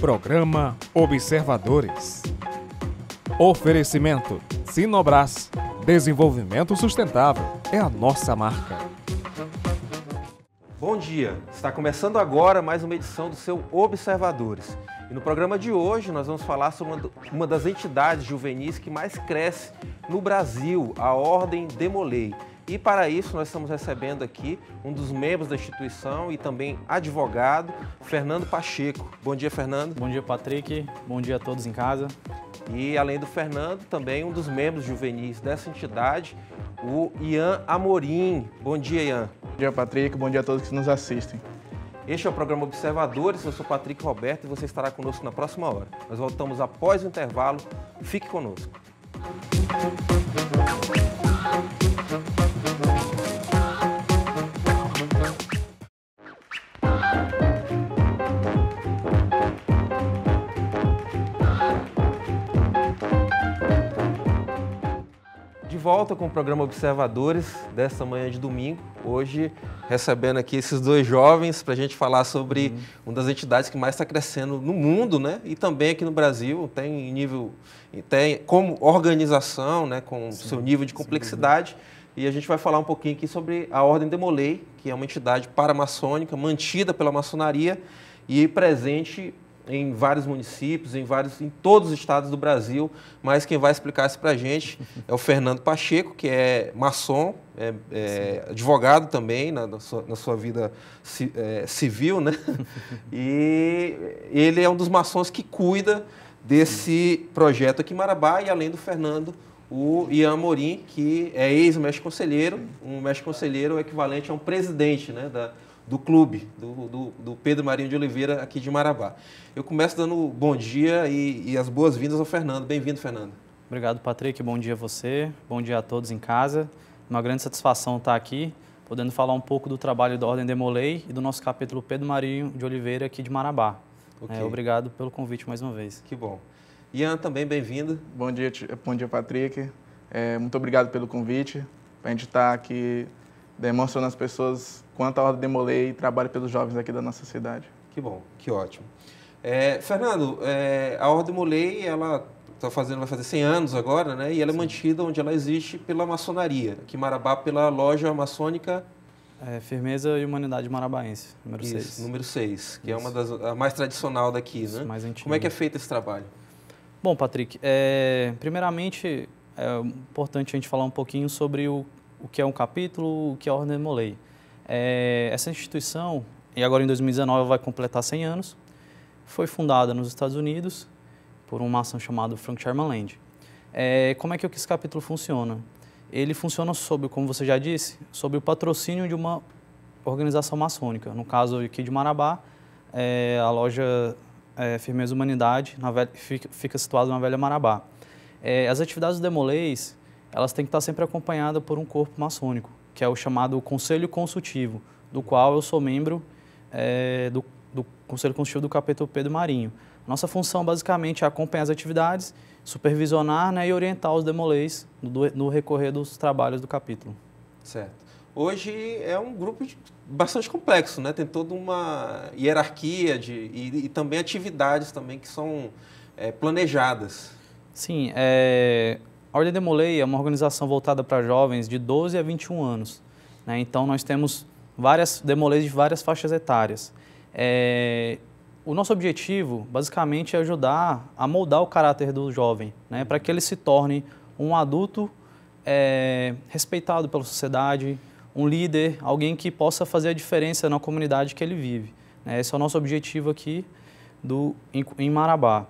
Programa Observadores. Oferecimento Sinobras. Desenvolvimento sustentável é a nossa marca. Bom dia. Está começando agora mais uma edição do seu Observadores. E no programa de hoje nós vamos falar sobre uma das entidades juvenis que mais cresce no Brasil, a Ordem Demolei. E para isso nós estamos recebendo aqui um dos membros da instituição e também advogado, Fernando Pacheco. Bom dia, Fernando. Bom dia, Patrick. Bom dia a todos em casa. E além do Fernando, também um dos membros juvenis dessa entidade, o Ian Amorim. Bom dia, Ian. Bom dia, Patrick. Bom dia a todos que nos assistem. Este é o programa Observadores. Eu sou Patrick Roberto e você estará conosco na próxima hora. Nós voltamos após o intervalo. Fique conosco. volta com o programa Observadores desta manhã de domingo. Hoje recebendo aqui esses dois jovens para a gente falar sobre uhum. uma das entidades que mais está crescendo no mundo, né? E também aqui no Brasil tem nível, tem como organização, né? Com sim, seu nível de complexidade. Sim. E a gente vai falar um pouquinho aqui sobre a Ordem Demolei, que é uma entidade paramaçônica mantida pela maçonaria e presente em vários municípios, em vários, em todos os estados do Brasil. Mas quem vai explicar isso para a gente é o Fernando Pacheco, que é maçom, é, é advogado também na, na, sua, na sua, vida ci, é, civil, né? E ele é um dos maçons que cuida desse projeto aqui em Marabá e além do Fernando o Ian Morim, que é ex-mestre conselheiro, um mestre conselheiro equivalente a um presidente né, da, do clube, do, do, do, Pedro Marinho de Oliveira, aqui de Marabá. Eu começo dando bom dia e, e as boas-vindas ao Fernando. Bem-vindo, Fernando. Obrigado, Patrick. Bom dia a você, bom dia a todos em casa. Uma grande satisfação estar aqui, podendo falar um pouco do trabalho da Ordem Demolei e do nosso capítulo Pedro Marinho de Oliveira, aqui de Marabá. Okay. É, obrigado pelo convite mais uma vez. Que bom. Ian, também bem-vindo. Bom dia, bom dia, Patrick. É, muito obrigado pelo convite, para a gente estar tá aqui demonstrando às pessoas quanto a Ordem Demolei trabalho pelos jovens aqui da nossa cidade. Que bom, que ótimo. É, Fernando, é, a Ordem Molei, ela tá fazendo, vai fazer 100 anos agora, né? E ela é Sim. é mantida onde ela existe pela maçonaria, aqui em Marabá, pela loja maçônica... É, Firmeza e Humanidade Marabaense, número 6. seis. número 6, que Isso. é uma das a mais tradicional daqui, Isso, né? mais antiga. Como é que é feito esse trabalho? Bom, Patrick, é, primeiramente é importante a gente falar um pouquinho sobre o, o que é um capítulo, o que é a Ordem Molei. É, essa instituição, e agora em 2019 vai completar 100 anos, foi fundada nos Estados Unidos por um maçom chamado Frank Sherman Land. É, como é que esse capítulo funciona? Ele funciona sob, como você já disse, sob o patrocínio de uma organização maçônica. No caso aqui de Marabá, é, a loja é, Firmeza Humanidade velha, fica, fica situada na Velha Marabá. É, as atividades do Demolês, elas têm que estar sempre acompanhadas por um corpo maçônico que é o chamado Conselho Consultivo, do qual eu sou membro é, do, do, Conselho Consultivo do Capítulo do Marinho. Nossa função basicamente é acompanhar as atividades, supervisionar né, e orientar os demolês no, no recorrer dos trabalhos do capítulo. Certo. Hoje é um grupo bastante complexo, né? Tem toda uma hierarquia de, e, e também atividades também que são é, planejadas. Sim, é, a Ordem Demoleia é uma organização voltada para jovens de 12 a 21 anos. Né? Então, nós temos várias demoleias de várias faixas etárias. É... O nosso objetivo, basicamente, é ajudar a moldar o caráter do jovem, né? para que ele se torne um adulto é... respeitado pela sociedade, um líder, alguém que possa fazer a diferença na comunidade que ele vive. Né? Esse é o nosso objetivo aqui do, em, em Marabá.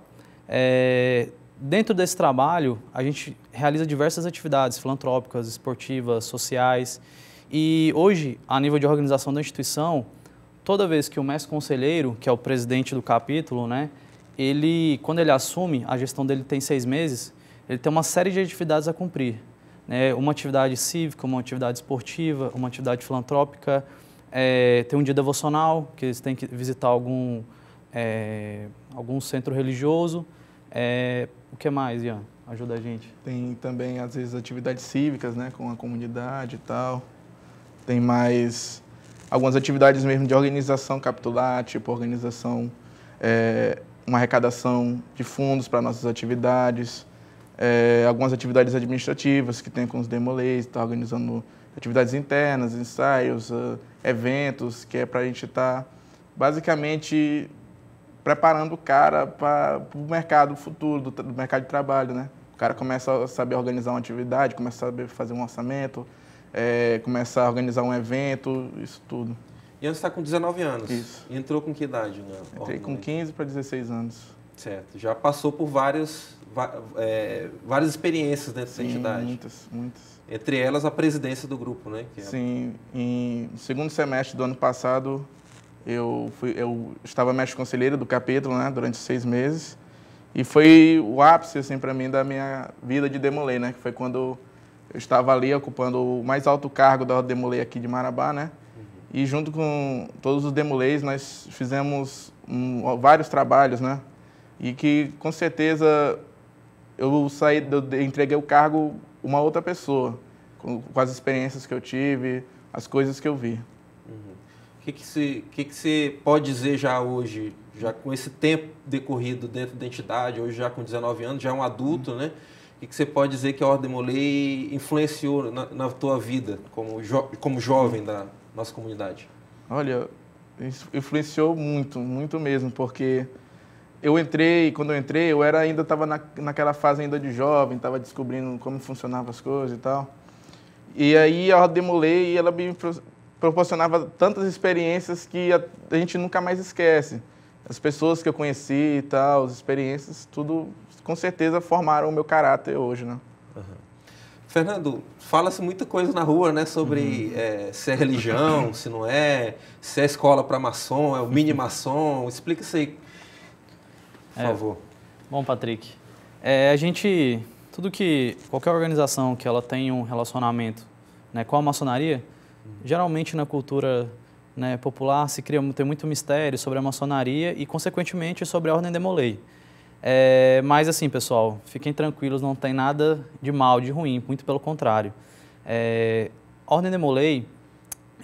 É, Dentro desse trabalho, a gente realiza diversas atividades filantrópicas, esportivas, sociais. E hoje, a nível de organização da instituição, toda vez que o mestre conselheiro, que é o presidente do capítulo, né, ele, quando ele assume, a gestão dele tem seis meses, ele tem uma série de atividades a cumprir. Né? Uma atividade cívica, uma atividade esportiva, uma atividade filantrópica, é, tem um dia devocional, que eles têm que visitar algum, é, algum centro religioso, é, o que mais, Ian? Ajuda a gente. Tem também, às vezes, atividades cívicas, né? Com a comunidade e tal. Tem mais algumas atividades mesmo de organização capitular, tipo organização, é, uma arrecadação de fundos para nossas atividades, é, algumas atividades administrativas que tem com os demolês, está organizando atividades internas, ensaios, uh, eventos, que é para a gente estar tá, basicamente preparando o cara para o mercado futuro, do, do, mercado de trabalho, né? O cara começa a saber organizar uma atividade, começa a saber fazer um orçamento, é, começa a organizar um evento, isso tudo. E antes está com 19 anos. Isso. E entrou com que idade? Né? Entrei com 15 para 16 anos. Certo. Já passou por várias, é, várias experiências dentro Sim, entidade. muitas, muitas. Entre elas a presidência do grupo, né? É... Sim. Em, segundo semestre do ano passado, eu, fui, eu estava mestre conselheiro do capítulo né, durante seis meses. E foi o ápice, assim, para mim, da minha vida de demolê, né? Que foi quando eu estava ali ocupando o mais alto cargo da demolê aqui de Marabá, né? E junto com todos os demolês, nós fizemos um, vários trabalhos, né? E que, com certeza, eu saí, eu entreguei o cargo uma outra pessoa, com, com as experiências que eu tive, as coisas que eu vi que, que, que, que você pode dizer já hoje, já com esse tempo decorrido dentro da entidade, hoje já com 19 anos, já é um adulto, uhum. né? O que, que você pode dizer que a Ordem Molei influenciou na, na tua vida como, jo, como jovem da nossa comunidade? Olha, influenciou muito, muito mesmo, porque eu entrei, quando eu entrei, eu era ainda estava na, naquela fase ainda de jovem, estava descobrindo como funcionavam as coisas e tal. E aí a Ordem Molei, ela me proporcionava tantas experiências que a, gente nunca mais esquece. As pessoas que eu conheci e tal, as experiências, tudo com certeza formaram o meu caráter hoje, né? Uhum. Fernando, fala-se muita coisa na rua, né? Sobre uhum. é, se é religião, se não é, se é escola para maçom, é o mini maçom. Explica isso aí, por é. favor. Bom, Patrick, é, a gente, tudo que, qualquer organização que ela tem um relacionamento né, com a maçonaria, Geralmente na cultura né, popular se cria tem muito mistério sobre a maçonaria e, consequentemente, sobre a ordem demolei. É, mas assim, pessoal, fiquem tranquilos, não tem nada de mal, de ruim, muito pelo contrário. É, a ordem demolei,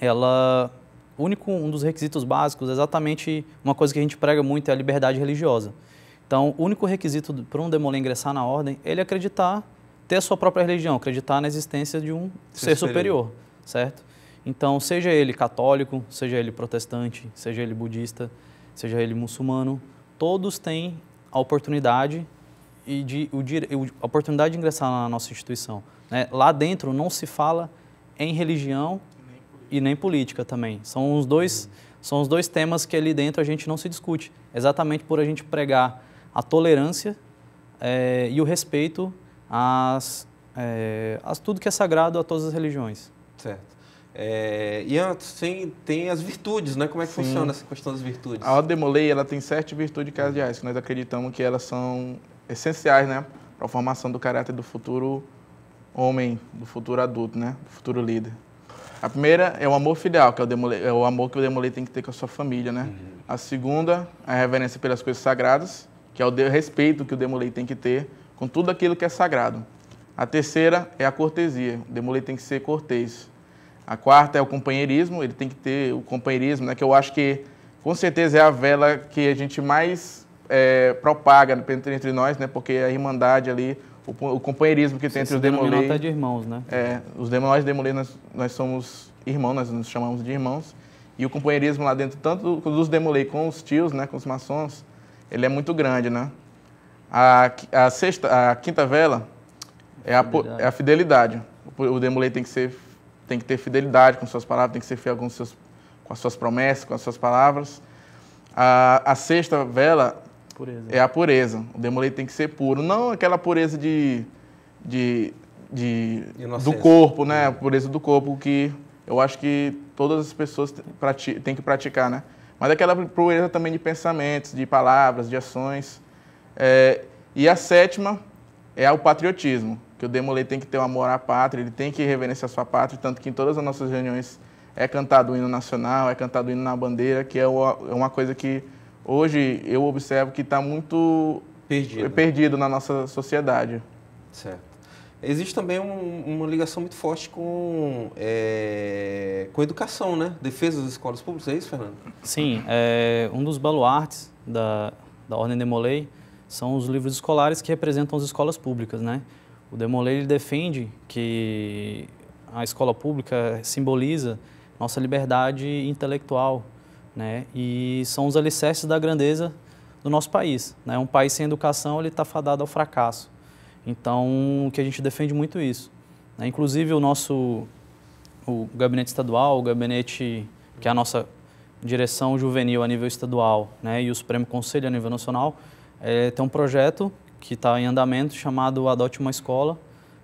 ela único um dos requisitos básicos é exatamente uma coisa que a gente prega muito é a liberdade religiosa. Então, o único requisito para um demolê ingressar na ordem é ele acreditar ter a sua própria religião, acreditar na existência de um ser, ser superior, superior, certo? Então, seja ele católico, seja ele protestante, seja ele budista, seja ele muçulmano, todos têm a oportunidade e de, o, a oportunidade de ingressar na nossa instituição. Né? Lá dentro não se fala em religião e nem política, também. São os dois são os dois temas que ali dentro a gente não se discute, exatamente por a gente pregar a tolerância é, e o respeito às, é, às tudo que é sagrado a todas as religiões. Certo. É, e assim, tem as virtudes, né? Como é que Sim. funciona essa questão das virtudes? A Ordem ela tem sete virtudes cardeais que nós acreditamos que elas são essenciais, né? Para a formação do caráter do futuro homem, do futuro adulto, né? Do futuro líder. A primeira é o amor filial, que é o, demolei, é o amor que o demolei tem que ter com a sua família, né? Uhum. A segunda é a reverência pelas coisas sagradas, que é o respeito que o demolei tem que ter com tudo aquilo que é sagrado. A terceira é a cortesia. O demolei tem que ser cortês a quarta é o companheirismo, ele tem que ter o companheirismo, né, que eu acho que com certeza é a vela que a gente mais é, propaga entre, entre nós, né, porque a irmandade ali, o, o companheirismo que tem Você entre os demolês. até de irmãos, né? É, os demolês e demolês, nós, nós somos irmãos, nós nos chamamos de irmãos. E o companheirismo lá dentro, tanto dos demolei com os tios, né, com os maçons, ele é muito grande, né? A, a sexta, a quinta vela é a, fidelidade. É a fidelidade. O demolei tem que ser tem que ter fidelidade com suas palavras, tem que ser fiel com, seus, com as suas promessas, com as suas palavras. A, a sexta vela pureza. é a pureza. O demolei tem que ser puro. Não aquela pureza de, de, de do corpo, né? A pureza do corpo que eu acho que todas as pessoas têm que praticar, né? Mas aquela pureza também de pensamentos, de palavras, de ações. É, e a sétima é o patriotismo que o Demolei tem que ter o um amor à pátria, ele tem que reverenciar sua pátria, tanto que em todas as nossas reuniões é cantado o hino nacional, é cantado o hino na bandeira, que é, é uma coisa que hoje eu observo que está muito perdido. perdido na nossa sociedade. Certo. Existe também um, uma ligação muito forte com, é, com a educação, né? Defesa das escolas públicas, é isso, Fernando? Sim. É, um dos baluartes da, da Ordem Demolei são os livros escolares que representam as escolas públicas, né? O Demolay ele defende que a escola pública simboliza nossa liberdade intelectual, né? E são os alicerces da grandeza do nosso país, né? Um país sem educação ele está fadado ao fracasso. Então, o que a gente defende muito isso. Né? Inclusive o nosso o gabinete estadual, o gabinete que é a nossa direção juvenil a nível estadual, né? E o Supremo Conselho a nível nacional é, tem um projeto que está em andamento chamado Adote uma Escola,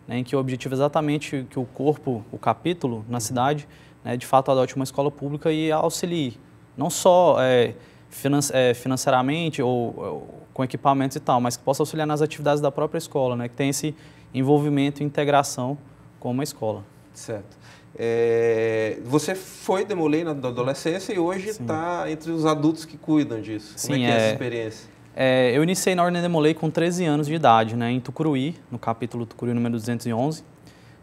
né, em que o objetivo é exatamente que o corpo, o capítulo na cidade, né, de fato adote uma escola pública e auxilie, não só é, finan é, financeiramente ou, ou, com equipamentos e tal, mas que possa auxiliar nas atividades da própria escola, né, que tem esse envolvimento e integração com uma escola. Certo. É, você foi demolir na adolescência e hoje está entre os adultos que cuidam disso. Sim, Como é, é essa é. experiência? É, eu iniciei na Ordem Demolei com 13 anos de idade, né, em Tucuruí, no capítulo Tucuruí número 211.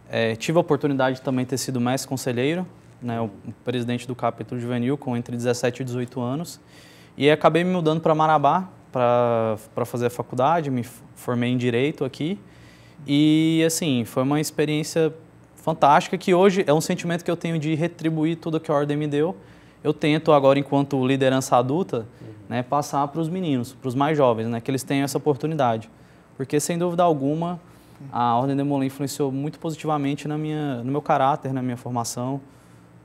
É, tive a oportunidade de também ter sido mestre conselheiro, né, o presidente do capítulo juvenil, com entre 17 e 18 anos. E acabei me mudando para Marabá para fazer a faculdade, me formei em Direito aqui. E, assim, foi uma experiência fantástica que hoje é um sentimento que eu tenho de retribuir tudo que a Ordem me deu. Eu tento agora, enquanto liderança adulta, uhum né, passar para os meninos, para os mais jovens, né, que eles tenham essa oportunidade. Porque, sem dúvida alguma, a Ordem de Molin influenciou muito positivamente na minha, no meu caráter, na minha formação.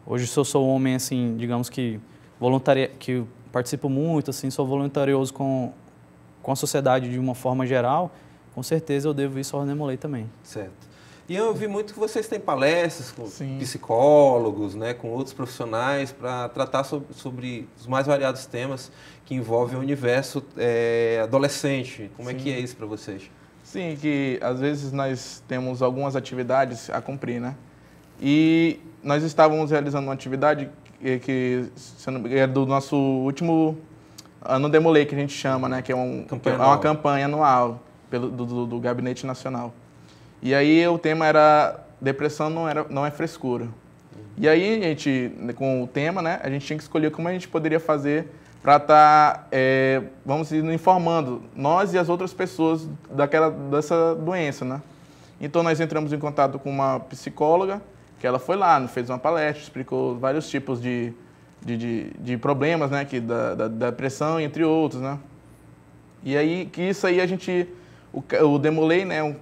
Hoje, se eu sou um homem, assim, digamos que voluntaria, que participo muito, assim, sou voluntarioso com, com a sociedade de uma forma geral, com certeza eu devo isso à Ordem Molin também. Certo. E eu vi muito que vocês têm palestras com Sim. psicólogos, né, com outros profissionais para tratar sobre, sobre, os mais variados temas que envolvem o universo é, adolescente. Como é Sim. é que é isso para vocês? Sim, que às vezes nós temos algumas atividades a cumprir, né? E nós estávamos realizando uma atividade que, que é do nosso último ano ah, Demolei, que a gente chama, né? Que é, um, que é uma campanha anual pelo, do, do, do Gabinete Nacional. E aí o tema era depressão não, era, não é frescura. E aí a gente, com o tema, né, a gente tinha que escolher como a gente poderia fazer para estar, tá, é, vamos dizer, nos informando, nós e as outras pessoas daquela, dessa doença, né? Então nós entramos em contato com uma psicóloga, que ela foi lá, fez uma palestra, explicou vários tipos de, de, de, de problemas, né, que da, da, da depressão, entre outros, né? E aí que isso aí a gente o, o né, um,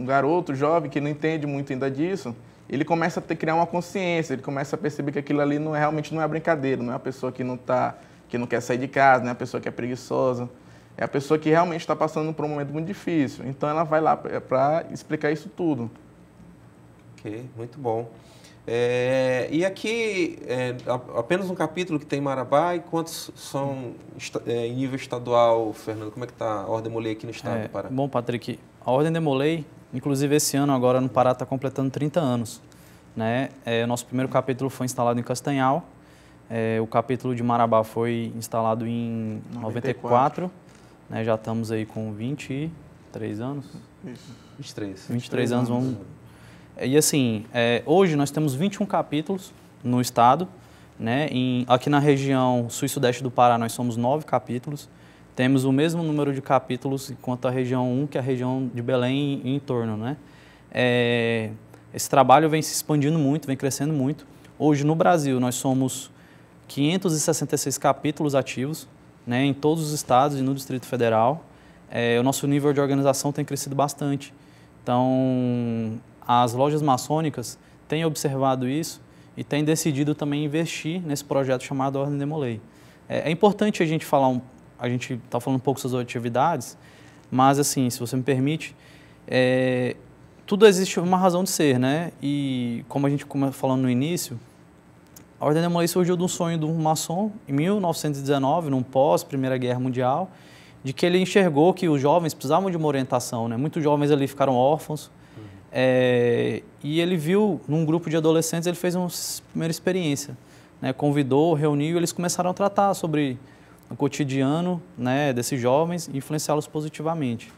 um, garoto jovem que não entende muito ainda disso, ele começa a ter, criar uma consciência, ele começa a perceber que aquilo ali não é, realmente não é brincadeira, não é a pessoa que não, tá, que não quer sair de casa, não é a pessoa que é preguiçosa, é a pessoa que realmente está passando por um momento muito difícil. Então ela vai lá para explicar isso tudo. Ok, muito bom. É, e aqui, é, apenas um capítulo que tem Marabá e quantos são é, em nível estadual, Fernando? Como é que está a Ordem Molei aqui no estado do é, Pará? Bom, Patrick, a Ordem de Molei, inclusive esse ano agora no Pará está completando 30 anos. Né? É, o nosso primeiro capítulo foi instalado em Castanhal, é, o capítulo de Marabá foi instalado em 94, 94 né? já estamos aí com 23 anos? Isso. 23. 23, 23 anos, vamos e assim, é, hoje nós temos 21 capítulos no estado, né? Em, aqui na região sul e sudeste do Pará nós somos nove capítulos. Temos o mesmo número de capítulos quanto a região 1 que é a região de Belém e em torno, né? É, esse trabalho vem se expandindo muito, vem crescendo muito. Hoje no Brasil nós somos 566 capítulos ativos, né? Em todos os estados e no Distrito Federal. É, o nosso nível de organização tem crescido bastante. Então, as lojas maçônicas têm observado isso e têm decidido também investir nesse projeto chamado Ordem Demolei. É, é importante a gente falar, um, a gente está falando um pouco sobre as atividades, mas assim, se você me permite, é, tudo existe uma razão de ser, né? E como a gente começou falando no início, a Ordem Demolei surgiu de um sonho de um maçom em 1919, num pós Primeira Guerra Mundial, de que ele enxergou que os jovens precisavam de uma orientação, né? Muitos jovens ali ficaram órfãos, é, e ele viu, num grupo de adolescentes, ele fez uma primeira experiência. Né? Convidou, reuniu e eles começaram a tratar sobre o cotidiano né, desses jovens e influenciá-los positivamente.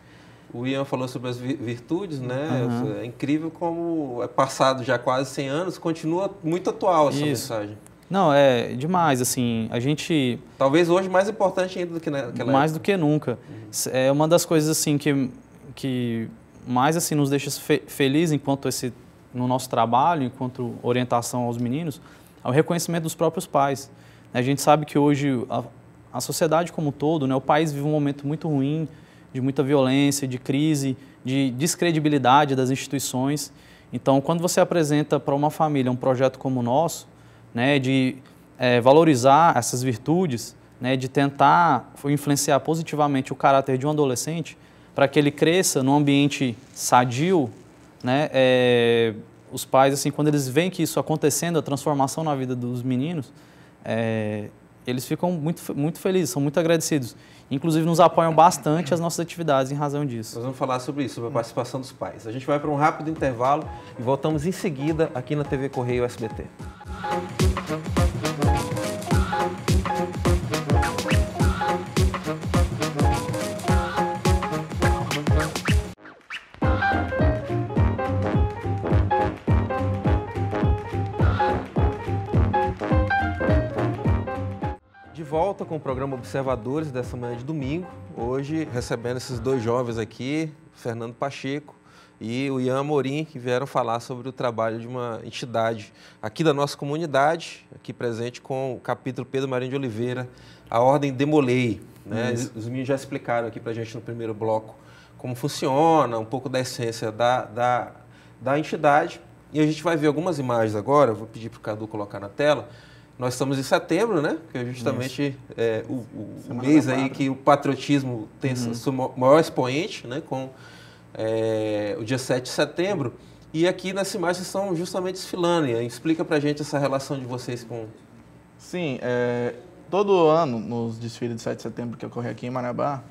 O Ian falou sobre as virtudes, né? Uhum. É incrível como é passado já quase 100 anos, continua muito atual essa Isso. mensagem. Não, é demais, assim, a gente... Talvez hoje mais importante ainda do que naquela né, Mais época. do que nunca. Uhum. É uma das coisas, assim, que, que mais assim, nos deixa fe feliz enquanto esse, no nosso trabalho, enquanto orientação aos meninos, é o reconhecimento dos próprios pais. A gente sabe que hoje a, a sociedade como um todo, né, o país vive um momento muito ruim, de muita violência, de crise, de descredibilidade das instituições. Então, quando você apresenta para uma família um projeto como o nosso, né, de é, valorizar essas virtudes, né, de tentar influenciar positivamente o caráter de um adolescente, para que ele cresça num ambiente sadio, né? É, os pais, assim, quando eles veem que isso acontecendo, a transformação na vida dos meninos, é, eles ficam muito, muito felizes, são muito agradecidos. Inclusive, nos apoiam bastante as nossas atividades em razão disso. Nós vamos falar sobre isso, sobre a participação dos pais. A gente vai para um rápido intervalo e voltamos em seguida aqui na TV Correio SBT. volta com o programa Observadores dessa manhã de domingo. Hoje recebendo esses dois jovens aqui, Fernando Pacheco e o Ian Amorim, que vieram falar sobre o trabalho de uma entidade aqui da nossa comunidade, aqui presente com o capítulo Pedro Marinho de Oliveira, a Ordem Demolei. Né? Os meninos já explicaram aqui para a gente no primeiro bloco como funciona, um pouco da essência da, da, da entidade. E a gente vai ver algumas imagens agora, vou pedir para o Cadu colocar na tela, nós estamos em setembro, né? Que é justamente é, o, o mês aí que o patriotismo tem uhum. seu maior expoente, né? Com é, o dia 7 de setembro. E aqui nessa imagem estão justamente desfilando. Explica pra gente essa relação de vocês com. Sim, é, todo ano, nos desfiles de 7 de setembro que ocorre aqui em Marabá,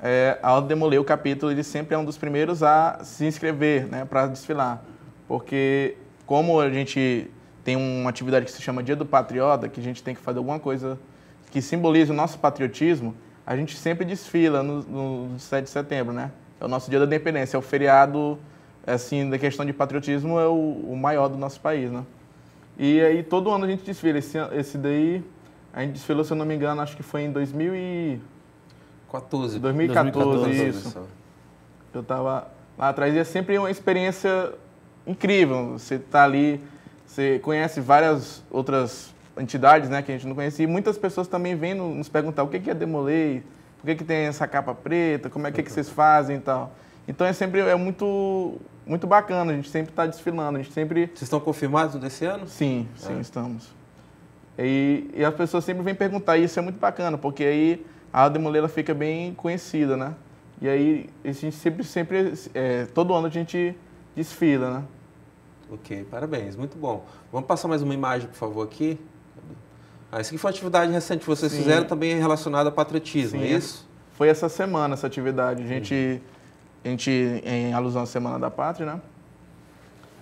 é, ao demoler o capítulo, ele sempre é um dos primeiros a se inscrever né, para desfilar. Porque, como a gente tem uma atividade que se chama Dia do Patriota, que a gente tem que fazer alguma coisa que simbolize o nosso patriotismo, a gente sempre desfila no, no 7 de setembro, né? É o nosso Dia da Independência, é o feriado, é, assim, da questão de patriotismo, é o, o maior do nosso país, né? E aí todo ano a gente desfila. Esse, esse daí, a gente desfilou, se eu não me engano, acho que foi em 2000 e... 14. 2014, 2014 isso. Né, eu tava lá atrás e é sempre uma experiência incrível. Você tá ali você conhece várias outras entidades né, que a gente não conhecia e muitas pessoas também vêm nos perguntar o que é Demolei, por que, que tem essa capa preta, como é que, é que vocês fazem e tal. Então é sempre é muito, muito bacana, a gente sempre está desfilando, a gente sempre... Vocês estão confirmados desse ano? Sim, sim, é. estamos. E, e, as pessoas sempre vêm perguntar, e isso é muito bacana, porque aí a Demoleira fica bem conhecida, né? E aí a gente sempre, sempre, é, todo ano a gente desfila, né? Ok, parabéns, muito bom. Vamos passar mais uma imagem, por favor, aqui. Ah, isso aqui foi uma atividade recente que vocês Sim. fizeram também relacionada a patriotismo, Sim. é isso? Foi essa semana essa atividade. A gente, a gente, em alusão à Semana da Pátria, né?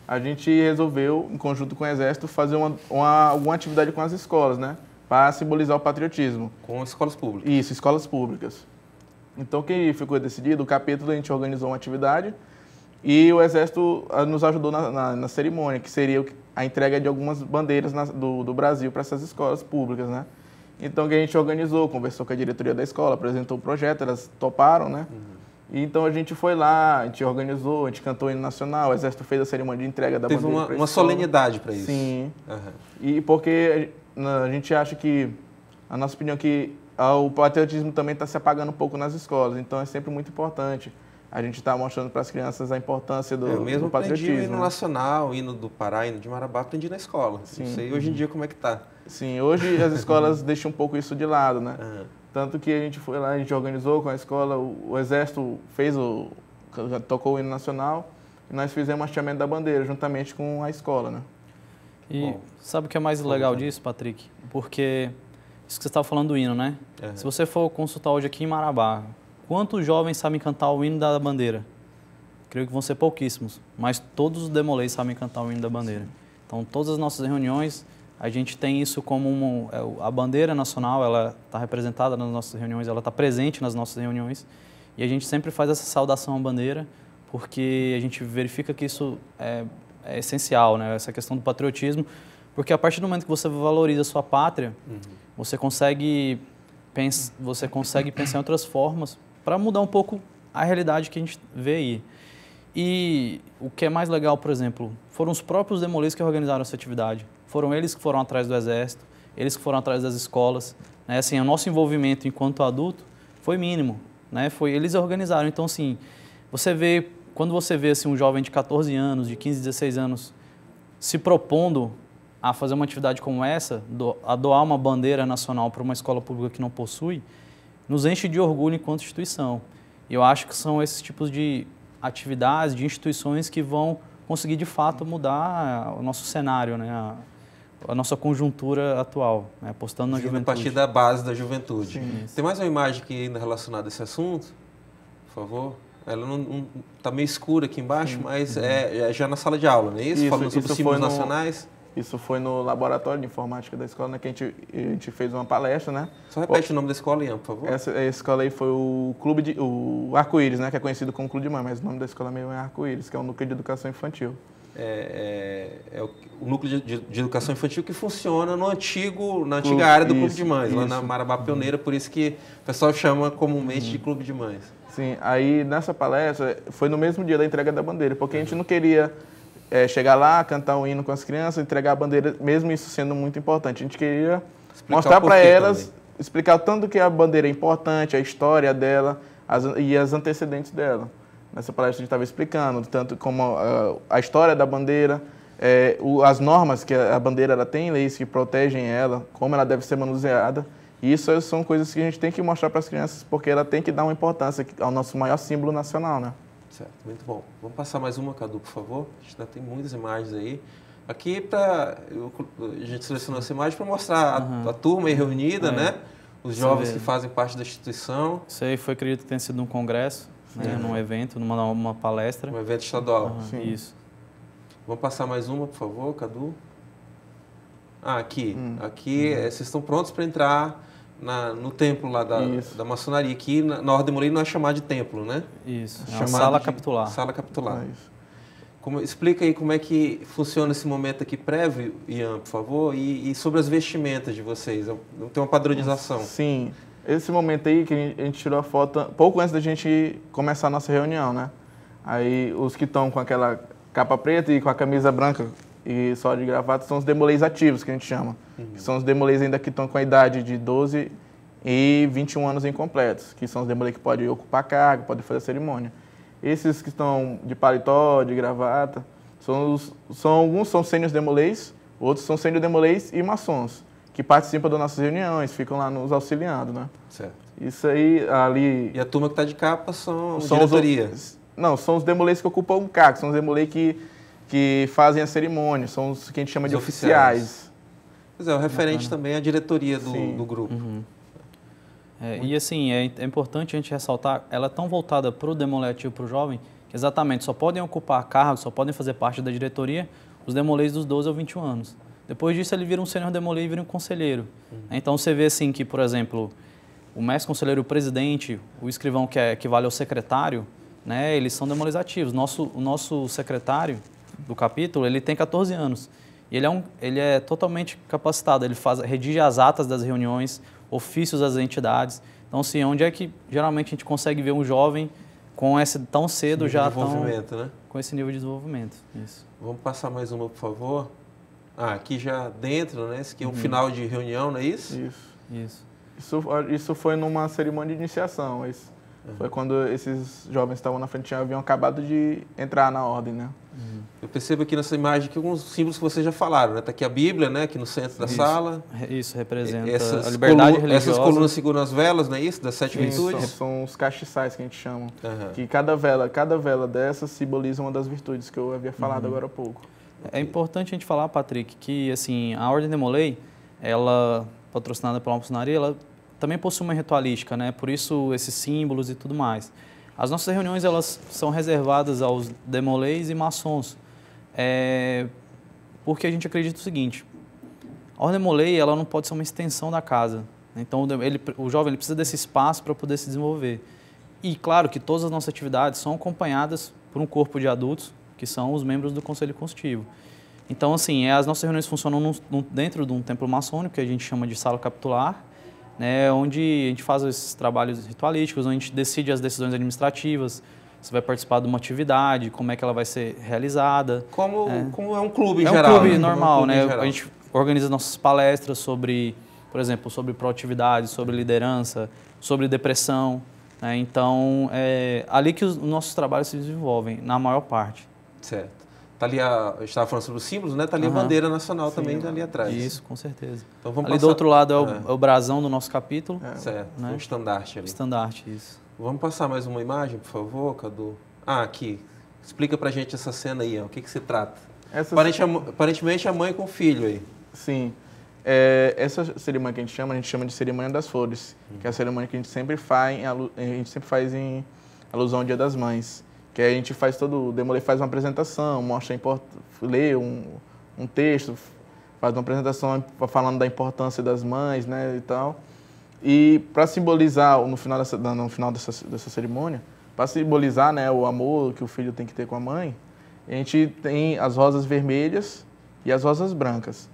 A gente resolveu, em conjunto com o Exército, fazer uma, uma, uma atividade com as escolas, né? Para simbolizar o patriotismo. Com escolas públicas? Isso, escolas públicas. Então, o que ficou decidido? O capítulo a gente organizou uma atividade e o Exército ah, nos ajudou na, na, na cerimônia, que seria a entrega de algumas bandeiras na, do, do, Brasil para essas escolas públicas, né? Então, que a gente organizou, conversou com a diretoria da escola, apresentou o projeto, elas toparam, né? Uhum. E então a gente foi lá, a gente organizou, a gente cantou o hino nacional, o Exército fez a cerimônia de entrega da Teve bandeira. Teve uma, uma solenidade para isso. Sim. Uhum. E porque a gente acha que, a nossa opinião é que ah, o patriotismo também está se apagando um pouco nas escolas, então é sempre muito importante a gente está mostrando para as crianças a importância do, eu é, mesmo do patriotismo. Eu mesmo o nacional, o hino do Pará, hino de Marabá, aprendi na escola. Sim. Não sei hoje em dia como é que está. Sim, hoje as escolas deixam um pouco isso de lado, né? Uhum. Tanto que a gente foi lá, a gente organizou com a escola, o, o Exército fez o... tocou o hino nacional e nós fizemos o hasteamento da bandeira juntamente com a escola, né? E Bom, sabe o que é mais legal disso, Patrick? Porque isso que você estava falando do hino, né? Uhum. Se você for consultar hoje aqui em Marabá, Quantos jovens sabem cantar o hino da bandeira? Creio que vão ser pouquíssimos, mas todos os demolês sabem cantar o hino da bandeira. Então, todas as nossas reuniões, a gente tem isso como uma, é a bandeira nacional, ela está representada nas nossas reuniões, ela está presente nas nossas reuniões, e a gente sempre faz essa saudação à bandeira, porque a gente verifica que isso é, é essencial, né? essa questão do patriotismo, porque a partir do momento que você valoriza a sua pátria, uhum. você consegue pensa, você consegue pensar em outras formas para mudar um pouco a realidade que a gente vê aí. E o que é mais legal, por exemplo, foram os próprios demolistas que organizaram essa atividade. Foram eles que foram atrás do exército, eles que foram atrás das escolas. Né? Assim, o nosso envolvimento enquanto adulto foi mínimo. Né? Foi eles organizaram. Então, assim, você vê quando você vê assim um jovem de 14 anos, de 15, 16 anos se propondo a fazer uma atividade como essa, a doar uma bandeira nacional para uma escola pública que não possui, nos enche de orgulho enquanto instituição. E eu acho que são esses tipos de atividades, de instituições que vão conseguir de fato mudar o nosso cenário, né? A, a nossa conjuntura atual, né? apostando na juventude. A partir da base da juventude. Sim, Tem mais uma imagem que ainda relacionada a esse assunto? Por favor. Ela não está meio escura aqui embaixo, Sim. mas uhum. é, é, já na sala de aula, não é isso? isso Falando sobre isso símbolos no... nacionais. Isso foi no laboratório de informática da escola, né, que a gente, a gente fez uma palestra, né? Só repete o, o nome da escola, Ian, por favor. Essa, essa escola aí foi o Clube de, o Arco-Íris, né, que é conhecido como Clube de Mãe, mas o nome da escola mesmo é Arco-Íris, que é o Núcleo de Educação Infantil. É, é, é o, o, Núcleo de, de, de, Educação Infantil que funciona no antigo, na antiga Clube, área do isso, Clube de Mães, isso. lá na Marabá Pioneira, por isso que o pessoal chama comumente uhum. de Clube de Mães. Sim, aí nessa palestra foi no mesmo dia da entrega da bandeira, porque a gente não queria é, chegar lá, cantar o um hino com as crianças, entregar a bandeira, mesmo isso sendo muito importante. A gente queria explicar mostrar para elas, também. explicar tanto que a bandeira é importante, a história dela as, e as antecedentes dela. Nessa palestra a gente estava explicando, tanto como a, ah, a história da bandeira, é, o, as normas que a, a bandeira ela tem, leis que protegem ela, como ela deve ser manuseada. isso são coisas que a gente tem que mostrar para as crianças, porque ela tem que dar uma importância ao é nosso maior símbolo nacional, né? Certo, muito bom. Vamos passar mais uma, Cadu, por favor. A gente ainda tem muitas imagens aí. Aqui é para a gente selecionou essa imagem para mostrar uhum. a, turma aí reunida, é. né? Os jovens Sim, que fazem parte da instituição. Isso aí foi, acredito que tenha sido um congresso, né, é. num evento, numa uma palestra. Um evento estadual. Uhum. Isso. Vamos passar mais uma, por favor, Cadu. Ah, aqui. Hum. Aqui, hum. É, vocês estão prontos para entrar na, no templo lá da, da maçonaria, que na, na Ordem Moreira não é chamado de templo, né? Isso, é, é sala de, capitular. Sala capitular. É como, explica aí como é que funciona esse momento aqui prévio, Ian, por favor, e, e sobre as vestimentas de vocês. não Tem uma padronização. Sim. Esse momento aí que a gente tirou a foto pouco antes da gente começar a nossa reunião, né? Aí os que estão com aquela capa preta e com a camisa branca e só de gravata são os demolês ativos, que a gente chama. Uhum. Que são os demolês ainda que estão com a idade de 12 e 21 anos incompletos, que são os demolês que podem ocupar cargo, podem fazer cerimônia. Esses que estão de paletó, de gravata, são, os, são alguns são sênios demolês, outros são sênios demolês e maçons, que participam das nossas reuniões, ficam lá nos auxiliando, né? Certo. Isso aí, ali... E a turma que está de capa são, são diretorias? Os, não, são os demolês que ocupam um cargo, são os demolês que que fazem a cerimônia, são os que a gente chama os de oficiais. oficiais. Pois é, o referente Bacana. também à é diretoria do, do grupo. Uhum. É, e assim, é, é, importante a gente ressaltar, ela é tão voltada para o demoletivo, para o jovem, que exatamente só podem ocupar cargos, só podem fazer parte da diretoria os demoleis dos 12 ou 21 anos. Depois disso, ele vira um senhor demolei e vira um conselheiro. Uhum. Então, você vê assim que, por exemplo, o mestre conselheiro, o presidente, o escrivão que é, equivale ao secretário, né, eles são demoleis ativos. Nosso, o nosso secretário, do capítulo, ele tem 14 anos. E ele é, um, ele é totalmente capacitado, ele faz, redige as atas das reuniões, ofícios das entidades. Então, assim, é onde é que geralmente a gente consegue ver um jovem com esse tão cedo esse já desenvolvimento, tão, né? com esse nível de desenvolvimento? Isso. Vamos passar mais uma, por favor. Ah, aqui já dentro, né? Esse aqui é um uhum. final de reunião, não é isso? Isso. Isso. Isso, isso foi numa cerimônia de iniciação. É isso Uhum. Foi quando esses jovens que estavam na frente haviam acabado de entrar na ordem, né? Uhum. Eu percebo aqui nessa imagem que alguns símbolos que vocês já falaram, né? Tá aqui a Bíblia, né? Aqui no centro da isso. sala. Isso representa essas a liberdade religiosa. Essas colunas seguram as velas, não é isso? Das sete virtudes. São, são os castiçais que a gente chama. Uhum. Que cada vela, cada vela dessas simboliza uma das virtudes que eu havia falado uhum. agora há pouco. É importante a gente falar, Patrick, que assim a Ordem de Molay, ela patrocinada pela Almaçonaria, ela também possui uma ritualística, né? Por isso esses símbolos e tudo mais. As nossas reuniões elas são reservadas aos demolês e maçons, é... porque a gente acredita o seguinte: a ordem molei ela não pode ser uma extensão da casa. Então ele, o jovem ele precisa desse espaço para poder se desenvolver. E claro que todas as nossas atividades são acompanhadas por um corpo de adultos que são os membros do conselho consultivo. Então, assim, é, as nossas reuniões funcionam dentro de um templo maçônico, que a gente chama de sala capitular, né, onde a gente faz esses trabalhos ritualísticos, onde a gente decide as decisões administrativas, você vai participar de uma atividade, como é que ela vai ser realizada. Como é, como é um clube em é geral. Um clube né? normal, um clube né? A gente organiza nossas palestras sobre, por exemplo, sobre proatividade, sobre liderança, sobre depressão. Né? Então, é ali que os nossos trabalhos se desenvolvem, na maior parte. Certo. Tá ali a, a gente estava falando sobre os símbolos, né? Tá ali uhum. a bandeira nacional Sim, também tá ali atrás. Isso, com certeza. Então vamos ali passar... do outro lado é o, é. é o brasão do nosso capítulo. É. Né? Certo, né? um estandarte ali. Estandarte, isso. Vamos passar mais uma imagem, por favor, Cadu? Ah, aqui. Explica pra gente essa cena aí, ó. o que, que se trata. Essa... Aparente, aparentemente a mãe com o filho aí. Sim. É, essa cerimônia que a gente chama, a gente chama de cerimônia das flores, hum. que é a cerimônia que a gente sempre faz em, a gente sempre faz em alusão ao Dia das Mães que a gente faz todo, o Demolei faz uma apresentação, mostra, lê um, um texto, faz uma apresentação falando da importância das mães, né, e tal. E para simbolizar, no final dessa, no final dessa, dessa cerimônia, para simbolizar, né, o amor que o filho tem que ter com a mãe, a gente tem as rosas vermelhas e as rosas brancas.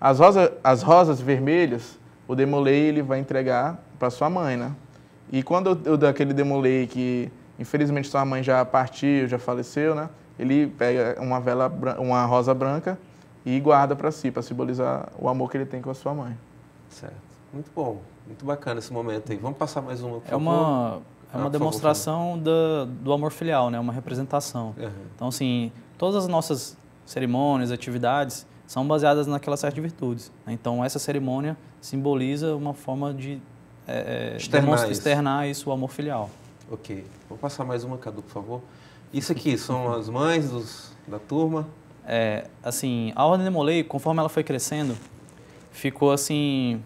As, rosas as rosas vermelhas, o Demolei ele vai entregar para sua mãe, né? E quando eu, eu daquele Demolei que Infelizmente sua mãe já partiu, já faleceu, né? Ele pega uma vela, uma rosa branca e guarda para si, para simbolizar o amor que ele tem com a sua mãe. Certo. Muito bom, muito bacana esse momento aí. Vamos passar mais uma, por é uma, É uma ah, demonstração favor, da, do amor filial, né? Uma representação. Uhum. Então, assim, todas as nossas cerimônias, atividades, são baseadas naquelas sete virtudes. Né? Então, essa cerimônia simboliza uma forma de é, é externar, isso. externar isso, o amor filial. Ok. Vou passar mais uma, Cadu, por favor. Isso aqui são as mães dos, da turma? É, assim, a Ordem de Molay, conforme ela foi crescendo, ficou assim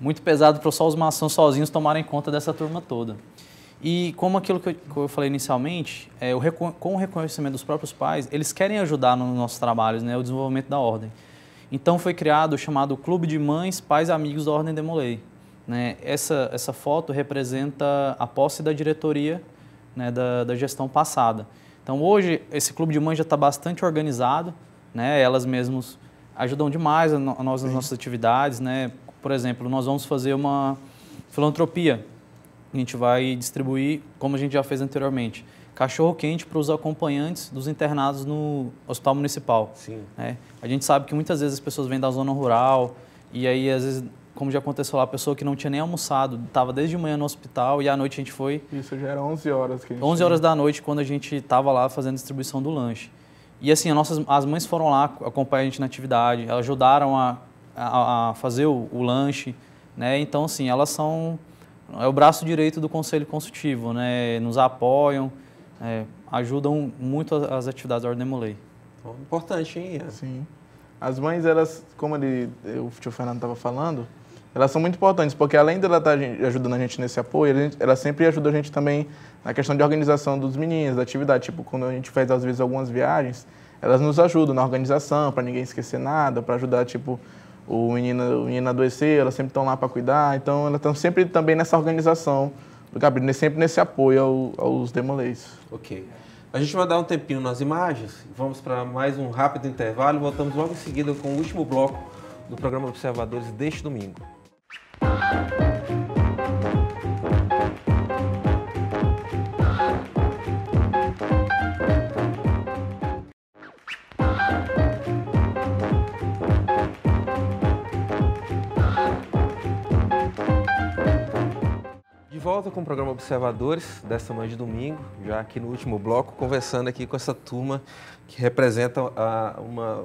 muito pesado para só os maçãs sozinhos tomarem conta dessa turma toda. E como aquilo que eu, que eu falei inicialmente, é, o, com o reconhecimento dos próprios pais, eles querem ajudar nos nossos trabalhos, né, o desenvolvimento da ordem. Então foi criado o chamado Clube de Mães, Pais e Amigos da Ordem de Molay. Né? Essa, essa foto representa a posse da diretoria né, da, da gestão passada. Então hoje esse clube de mães já está bastante organizado, né? elas mesmas ajudam demais a, no, a nós nas Sim. nossas atividades. Né? Por exemplo, nós vamos fazer uma filantropia. A gente vai distribuir, como a gente já fez anteriormente, cachorro quente para os acompanhantes dos internados no hospital municipal. Sim. Né? A gente sabe que muitas vezes as pessoas vêm da zona rural e aí às vezes como já aconteceu lá, a pessoa que não tinha nem almoçado, estava desde manhã no hospital e à noite a gente foi. Isso já era 11 horas que a gente 11 horas da noite quando a gente estava lá fazendo distribuição do lanche. E assim, as, nossas, as mães foram lá acompanhar a gente na atividade, ajudaram a, a, a fazer o, o, lanche, né? Então, assim, elas são é o braço direito do Conselho Consultivo, né? Nos apoiam, é, ajudam muito as atividades da Ordem Molei. Importante, hein? Sim. As mães, elas, como ele, o tio Fernando estava falando, elas são muito importantes, porque além dela tá estar ajudando a gente nesse apoio, ela sempre ajuda a gente também na questão de organização dos meninos, da atividade. Tipo, quando a gente faz, às vezes, algumas viagens, elas nos ajudam na organização, para ninguém esquecer nada, para ajudar, tipo, o menino, o menino adoecer, elas sempre estão lá para cuidar. Então, elas estão sempre também nessa organização do Gabriel, sempre nesse apoio ao, aos demolês. Ok. A gente vai dar um tempinho nas imagens, vamos para mais um rápido intervalo e voltamos logo em seguida com o último bloco do programa Observadores deste domingo. De volta com o programa Observadores, desta manhã de domingo, já aqui no último bloco, conversando aqui com essa turma que representa a, ah, uma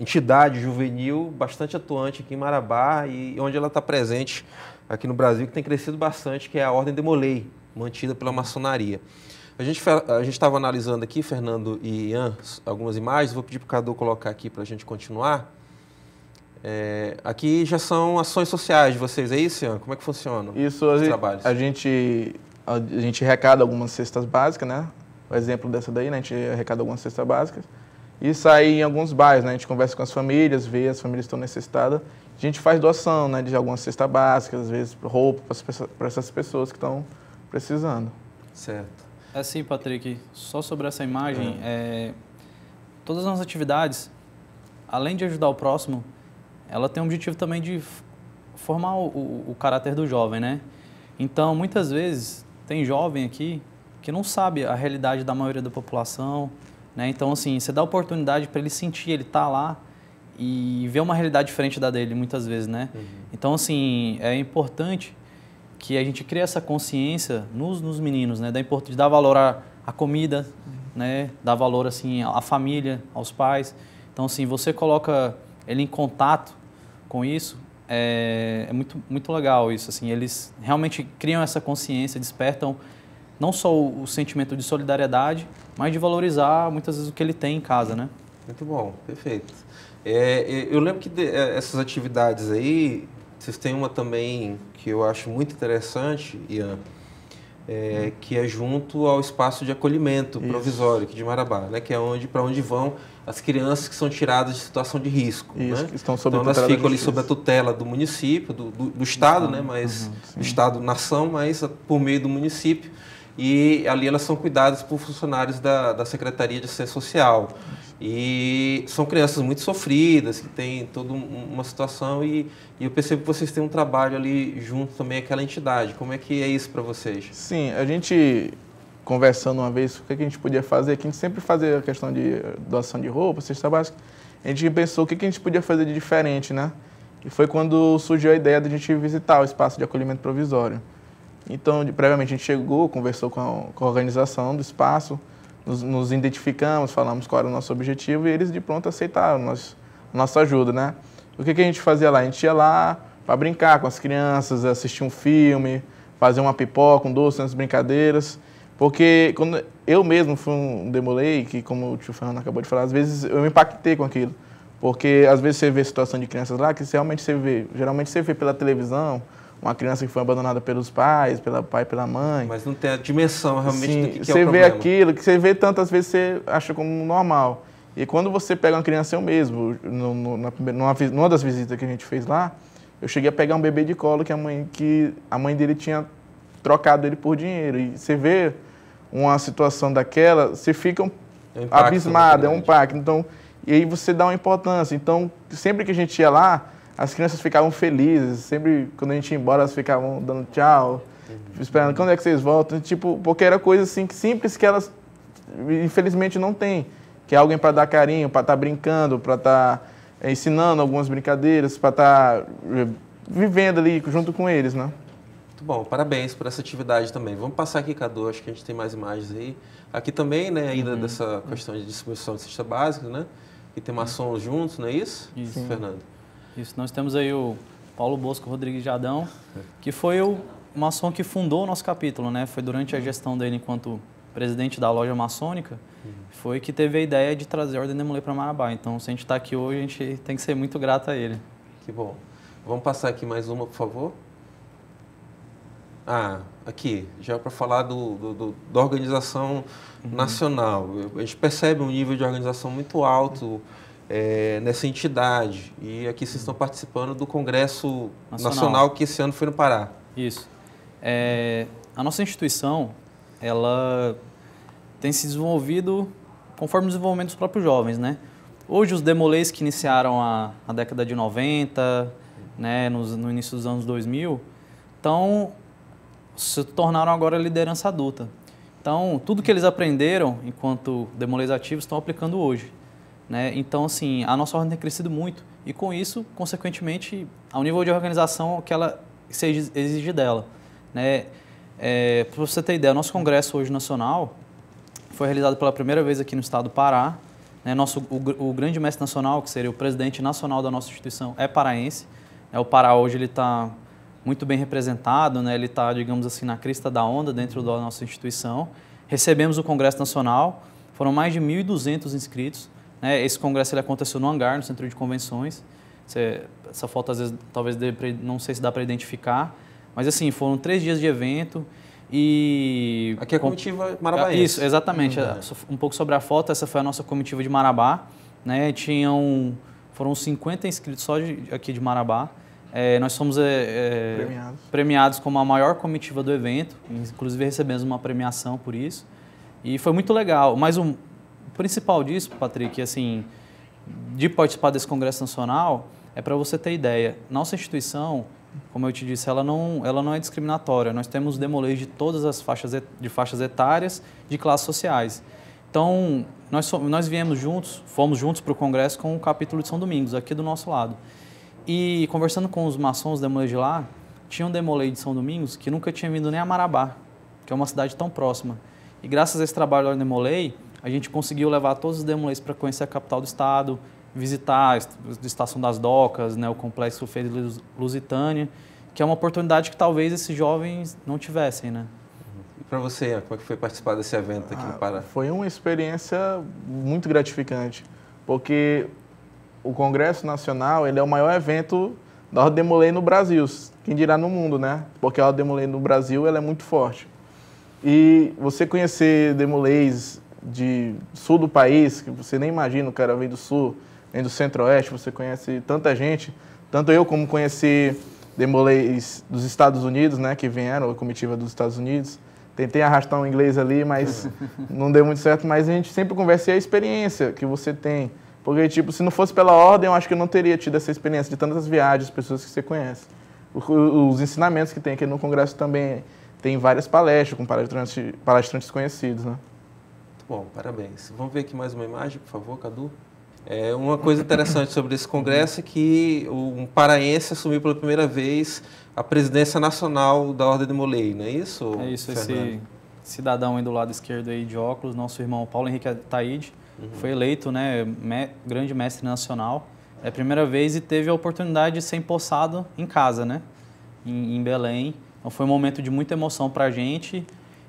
entidade juvenil bastante atuante aqui em Marabá e onde ela está presente aqui no Brasil, que tem crescido bastante, que é a Ordem Demolei, mantida pela maçonaria. A gente a estava analisando aqui, Fernando e Ian, algumas imagens, vou pedir para o Cadu colocar aqui para a gente continuar. É, aqui já são ações sociais de vocês, é isso, Ian? Como é que funciona? Isso, a, trabalhos? a gente a gente arrecada algumas cestas básicas, né? O exemplo dessa daí, né? A gente arrecada algumas cestas básicas e sair em alguns bairros, né? A gente conversa com as famílias, vê as famílias estão necessitadas. A gente faz doação, né? De alguma cesta básica, às vezes roupa para essas pessoas que estão precisando. Certo. É assim, Patrick. Só sobre essa imagem, é. É, todas as nossas atividades, além de ajudar o próximo, ela tem o objetivo também de formar o, o, o caráter do jovem, né? Então, muitas vezes, tem jovem aqui que não sabe a realidade da maioria da população, né? Então, assim, você dá oportunidade para ele sentir, ele tá lá e ver uma realidade diferente da dele, muitas vezes, né? Uhum. Então, assim, é importante que a gente crie essa consciência nos, nos meninos, né? Da importância de dar valor à, à comida, uhum. né? Dar valor, assim, à família, aos pais. Então, assim, você coloca ele em contato com isso, é, é muito, muito legal isso, assim. Eles realmente criam essa consciência, despertam não só o, o, sentimento de solidariedade, mas de valorizar muitas vezes o que ele tem em casa, né? Muito bom, perfeito. É, é eu lembro que de, é, essas atividades aí, vocês têm uma também que eu acho muito interessante, Ian, é, que é junto ao espaço de acolhimento provisório aqui de Marabá, né, que é onde para onde vão as crianças que são tiradas de situação de risco. Né? Isso, né? que estão sob então, elas ficam ali sob a tutela do município, do, do, do Estado, né, uhum. mas uhum, Estado-nação, mas por meio do município e ali elas são cuidadas por funcionários da, da Secretaria de Assistência Social. E são crianças muito sofridas, que têm toda uma situação, e, e, eu percebo que vocês têm um trabalho ali junto também àquela entidade. Como é que é isso para vocês? Sim, a gente conversando uma vez, o é que a gente podia fazer, que a gente sempre fazia a questão de doação de roupa, cesta básica, a gente pensou o que é a gente podia fazer de diferente, né? E foi quando surgiu a ideia de a gente visitar o espaço de acolhimento provisório. Então, previamente, a gente chegou, conversou com a, com a organização do espaço, nos, nos, identificamos, falamos qual era o nosso objetivo e eles de pronto aceitaram nós, nossa ajuda, né? O que, que a gente fazia lá? A gente ia lá para brincar com as crianças, assistir um filme, fazer uma pipoca, um doce, umas brincadeiras. Porque quando eu mesmo fui um demolei, que como o tio Fernando acabou de falar, às vezes eu me impactei com aquilo. Porque às vezes você vê situação de crianças lá que realmente você vê, geralmente você vê pela televisão, uma criança que foi abandonada pelos pais, pelo pai, pela mãe. Mas não tem a dimensão realmente Sim, do que, que você é o vê aquilo, que você vê tantas vezes, você acha como normal. E quando você pega uma criança, eu mesmo, no, no, na, numa, numa das visitas que a gente fez lá, eu cheguei a pegar um bebê de colo que a mãe, que a mãe dele tinha trocado ele por dinheiro. E você vê uma situação daquela, você fica é um abismado, é um impacto. Então, e aí você dá uma importância. Então, sempre que a gente ia lá, as crianças ficavam felizes, sempre quando a gente ia embora elas ficavam dando tchau, uhum. esperando quando é que vocês voltam, tipo, porque era coisa assim simples que elas infelizmente não têm, que é alguém para dar carinho, para estar tá brincando, para estar tá ensinando algumas brincadeiras, para estar tá eh, vivendo ali junto com eles, né? Muito bom, parabéns por essa atividade também. Vamos passar aqui, Cadu, acho que a gente tem mais imagens aí. Aqui também, né, ainda uhum. dessa questão de distribuição de cesta básica, né? E tem maçons juntos, não é isso, Sim. Fernando? Isso, nós temos aí o Paulo Bosco Rodrigues Jadão, que foi o maçom que fundou o nosso capítulo, né? Foi durante a gestão dele enquanto presidente da loja maçônica, foi que teve a ideia de trazer a Ordem de Mulher para Marabá. Então, se a gente está aqui hoje, a gente tem que ser muito grato a ele. Que bom. Vamos passar aqui mais uma, por favor? Ah, aqui, já para falar do, do, do, da organização uhum. nacional. A gente percebe um nível de organização muito alto. Uhum é, nessa entidade. E aqui vocês estão participando do Congresso Nacional, Nacional que esse ano foi no Pará. Isso. É, a nossa instituição, ela tem se desenvolvido conforme o desenvolvimento dos próprios jovens, né? Hoje, os demolês que iniciaram a, a década de 90, né, nos, no início dos anos 2000, então, se tornaram agora liderança adulta. Então, tudo que eles aprenderam enquanto demolês ativos estão aplicando hoje. Né? Então, assim, a nossa ordem tem crescido muito e com isso, consequentemente, ao nível de organização que ela se exige dela. Né? É, Para você ter ideia, nosso congresso hoje nacional foi realizado pela primeira vez aqui no estado do Pará. Né? Nosso, o, o, grande mestre nacional, que seria o presidente nacional da nossa instituição, é paraense. É, o Pará hoje ele está muito bem representado, né? ele está, digamos assim, na crista da onda dentro da nossa instituição. Recebemos o Congresso Nacional, foram mais de 1.200 inscritos. Né? Esse congresso ele aconteceu no hangar, no centro de convenções. Você, essa foto às vezes talvez pra, não sei se dá para identificar, mas assim foram três dias de evento e aqui é a comitiva Marabá. Isso, exatamente. É, um pouco sobre a foto, essa foi a nossa comitiva de Marabá, né? Tinham foram 50 inscritos só de, aqui de Marabá. É, nós fomos é, é, premiados. premiados como a maior comitiva do evento, inclusive recebemos uma premiação por isso. E foi muito legal. Mas o, o principal disso, Patrick, é assim, de participar desse Congresso Nacional, é para você ter ideia. Nossa instituição, como eu te disse, ela não, ela não é discriminatória. Nós temos demolês de todas as faixas, de faixas etárias, de classes sociais. Então, nós, nós viemos juntos, fomos juntos para o Congresso com o capítulo de São Domingos, aqui do nosso lado. E conversando com os maçons demolês de lá, tinha um demolês de São Domingos que nunca tinha vindo nem a Marabá, que é uma cidade tão próxima. E graças a esse trabalho do demolei, a gente conseguiu levar todos os demolês para conhecer a capital do estado, visitar a Estação das Docas, né, o Complexo Feliz Lusitânia, que é uma oportunidade que talvez esses jovens não tivessem, né? E para você, como é que foi participar desse evento aqui ah, no Pará? Foi uma experiência muito gratificante, porque o Congresso Nacional ele é o maior evento da Ordem Demolei no Brasil, quem dirá no mundo, né? Porque a Ordem Demolei no Brasil ela é muito forte. E você conhecer Demoleis de sul do país, que você nem imagina, o cara vem do sul, vem do centro-oeste, você conhece tanta gente, tanto eu como conheci demolês dos Estados Unidos, né, que vieram, a comitiva dos Estados Unidos. Tentei arrastar um inglês ali, mas não deu muito certo, mas a gente sempre conversa e a experiência que você tem. Porque, tipo, se não fosse pela ordem, eu acho que eu não teria tido essa experiência de tantas viagens, pessoas que você conhece. Os ensinamentos que tem aqui no Congresso também tem várias palestras com palestrantes, palestrantes conhecidos, né? Bom, parabéns. Vamos ver aqui mais uma imagem, por favor, Cadu. É, uma coisa interessante sobre esse congresso é que um paraense assumiu pela primeira vez a presidência nacional da Ordem de Molei, não é isso? É isso, Fernando? esse cidadão aí do lado esquerdo aí de óculos, nosso irmão Paulo Henrique Taide, uhum. foi eleito né, me, grande mestre nacional. É a primeira vez e teve a oportunidade de ser empossado em casa, né? Em, em Belém. Então foi um momento de muita emoção para a gente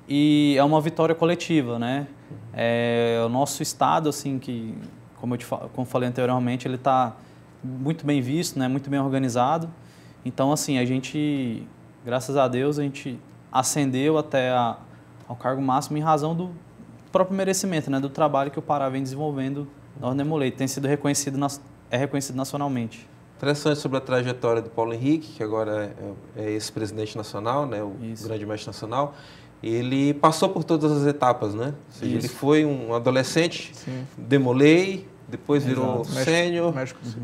e é uma vitória coletiva, né? É, o nosso estado, assim, que, como eu, te, como falei anteriormente, ele está muito bem visto, né? muito bem organizado. Então, assim, a gente, graças a Deus, a gente ascendeu até a, ao cargo máximo em razão do próprio merecimento, né? do trabalho que o Pará vem desenvolvendo na Ornemolei. Tem sido reconhecido, é reconhecido nacionalmente. Interessante sobre a trajetória do Paulo Henrique, que agora é, é presidente nacional, né? o Isso. grande mestre nacional ele passou por todas as etapas, né? ele foi um adolescente, Sim. demolei, depois virou sênior,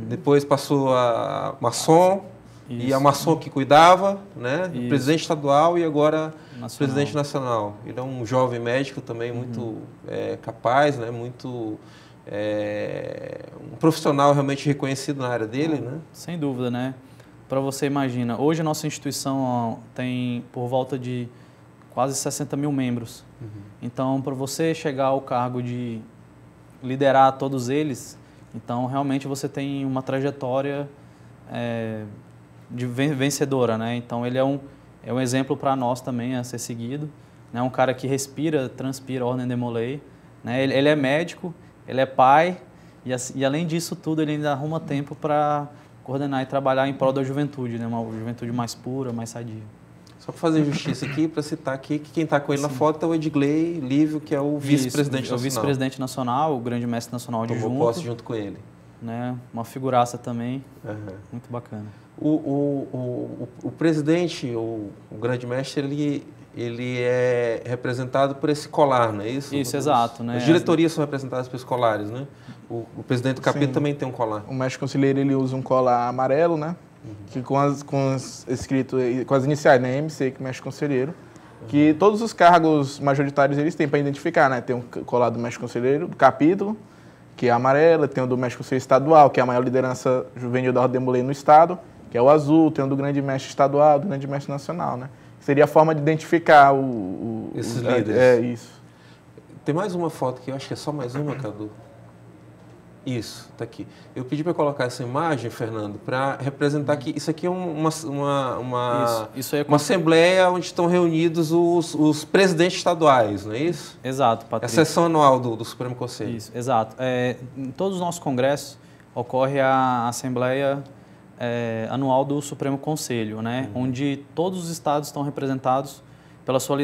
depois passou a maçom, Isso. e a maçom que cuidava, né? Isso. Presidente estadual e agora nacional. presidente nacional. Ele é um jovem médico também uhum. muito é, capaz, né? Muito é, um profissional realmente reconhecido na área dele, né? Sem dúvida, né? Para você imagina, hoje a nossa instituição tem por volta de quase 60 mil membros. Uhum. Então, para você chegar ao cargo de liderar todos eles, então realmente você tem uma trajetória é, de vencedora, né? Então ele é um é um exemplo para nós também a ser seguido, né? Um cara que respira, transpira ordem demolei, né? Ele, ele, é médico, ele é pai e, e além disso tudo ele ainda arruma tempo para coordenar e trabalhar em prol da juventude, né? Uma juventude mais pura, mais sadia. Só para fazer justiça aqui, para citar aqui que quem está com ele Sim. na foto é o Edgley Livio, que é o vice-presidente nacional. O vice-presidente nacional, o grande mestre nacional de Tomou junto. posse junto com ele. Né? Uma figuraça também, uhum. muito bacana. O, o, o, o, o presidente, o, o grande mestre, ele ele é representado por esse colar, não é isso? Isso, exato. Né? As diretorias são representadas pelos colares, né? O, o presidente do capítulo também tem um colar. O mestre conselheiro ele usa um colar amarelo, né? uhum. que com as, com as escrito, com as iniciais, né, MC, que mexe conselheiro, uhum. que todos os cargos majoritários eles têm para identificar, né? Tem um colado do mestre conselheiro, do capítulo, que é amarela, tem o do mestre conselheiro estadual, que é a maior liderança juvenil da ordem mulher no estado, que é o azul, tem o do grande mestre estadual, do grande mestre nacional, né? Seria a forma de identificar o, o, Esses é, líderes. É, isso. Tem mais uma foto que eu acho que é só mais uma, Cadu. Isso, está aqui. Eu pedi para colocar essa imagem, Fernando, para representar uhum. que isso aqui é uma, uma, uma, isso, isso é uma assembleia onde estão reunidos os, os presidentes estaduais, não é isso? Exato, Patrícia. É a sessão anual do, do Supremo Conselho. Isso, exato. É, em todos os nossos congressos ocorre a Assembleia é, Anual do Supremo Conselho, né? Uhum. onde todos os estados estão representados pela sua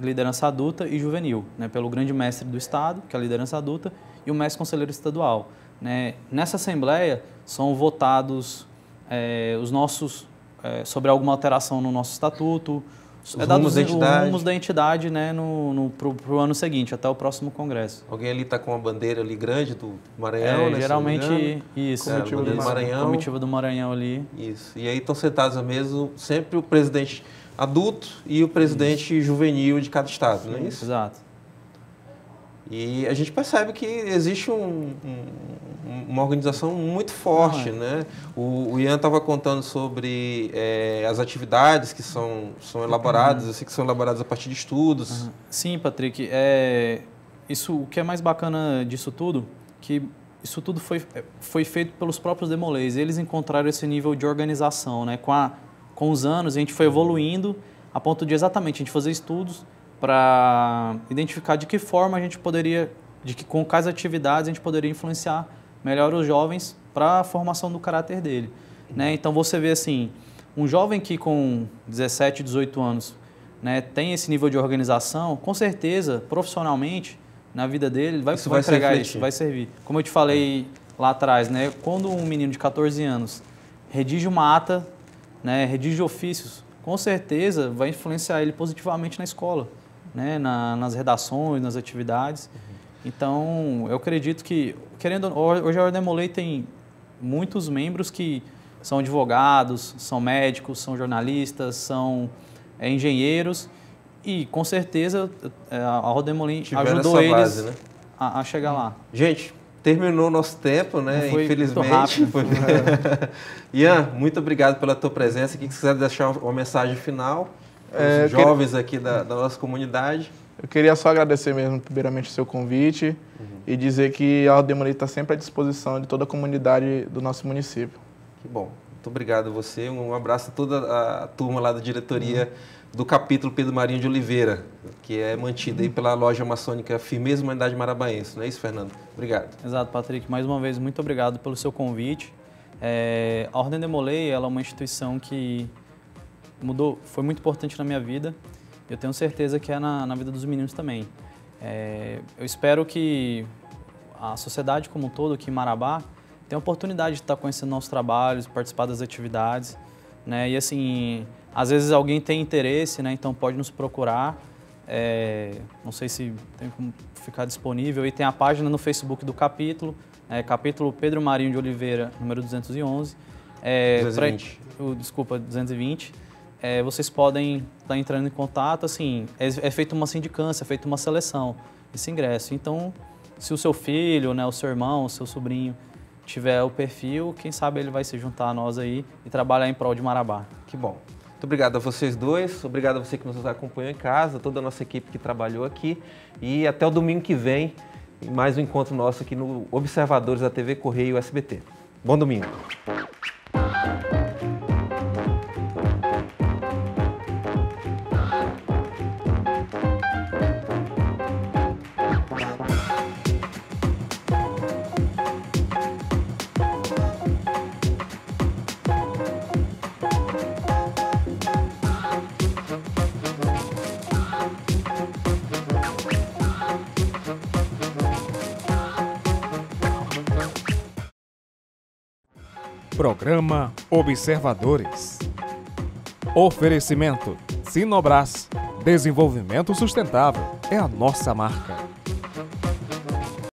liderança adulta e juvenil, né? pelo grande mestre do estado, que é a liderança adulta, e o mestre conselheiro estadual. Né? Nessa Assembleia são votados é, os nossos, é, sobre alguma alteração no nosso estatuto, os é dados da entidade. rumos da entidade né, no, no, pro, o ano seguinte, até o próximo congresso. Alguém ali está com uma bandeira ali grande do Maranhão, é, né? Geralmente, isso. É, Comitiva é, do Maranhão. Comitiva do Maranhão ali. Isso. E aí estão sentados à mesa sempre o presidente adulto e o presidente isso. juvenil de cada estado, não é isso? Exato. E a gente percebe que existe um, um, uma organização muito forte, ah, é. né? O, o Ian estava contando sobre é, as atividades que são, são elaboradas, uhum. eu que são elaboradas a partir de estudos. Uhum. Sim, Patrick. É, isso, o que é mais bacana disso tudo, que isso tudo foi, eh, foi feito pelos próprios demolês. Eles encontraram esse nível de organização, né? Com, a, com os anos, a gente foi uhum. evoluindo a ponto de exatamente a gente fazer estudos para identificar de que forma a gente poderia, de que com quais atividades a gente poderia influenciar melhor os jovens para a formação do caráter dele. Né? Então você vê assim, um jovem que com 17, 18 anos né, tem esse nível de organização, com certeza, profissionalmente, na vida dele, vai, isso vai entregar isso, vai servir. Como eu te falei lá atrás, né, quando um menino de 14 anos redige uma ata, né, redige ofícios, com certeza vai influenciar ele positivamente na escola né, na, nas redações, nas atividades. Então, eu acredito que, querendo hoje a Ordem Molei tem muitos membros que são advogados, são médicos, são jornalistas, são é, engenheiros e com certeza é, a Ordem ajudou eles base, né? a, a, chegar lá. Gente, terminou o nosso tempo, né? Foi Infelizmente. Muito rápido. Foi... Ian, muito obrigado pela tua presença. O que você quiser deixar uma mensagem final? É, os jovens queria... aqui da, da, nossa comunidade. Eu queria só agradecer mesmo, primeiramente, o seu convite uhum. e dizer que a Aldemoni está sempre à disposição de toda a comunidade do nosso município. Que bom. Muito obrigado a você. Um abraço a toda a turma lá da diretoria uhum. do capítulo Pedro Marinho de Oliveira, que é mantida aí uhum. pela loja maçônica Firmeza Humanidade Marabaense. Não é isso, Fernando? Obrigado. Exato, Patrick. Mais uma vez, muito obrigado pelo seu convite. É, a Ordem de Molay ela é uma instituição que mudou, foi muito importante na minha vida. Eu tenho certeza que é na, na vida dos meninos também. É, eu espero que a sociedade como um todo aqui em Marabá tenha a oportunidade de estar conhecendo nossos trabalhos, participar das atividades, né? E assim, às vezes alguém tem interesse, né? Então pode nos procurar. É, não sei se tem como ficar disponível. E tem a página no Facebook do capítulo, é, capítulo Pedro Marinho de Oliveira, número 211. É, 220. Pra, o, desculpa, 220 é, vocês podem estar tá entrando em contato, assim, é, é feita uma sindicância, é feita uma seleção esse ingresso. Então, se o seu filho, né, o seu irmão, o seu sobrinho tiver o perfil, quem sabe ele vai se juntar a nós aí e trabalhar em prol de Marabá. Que bom. Muito obrigado a vocês dois, obrigado a você que nos acompanhou em casa, toda a nossa equipe que trabalhou aqui e até o domingo que vem, mais um encontro nosso aqui no Observadores da TV Correio SBT. Bom domingo. programa Observadores. Oferecimento Sinobras Desenvolvimento Sustentável é a nossa marca.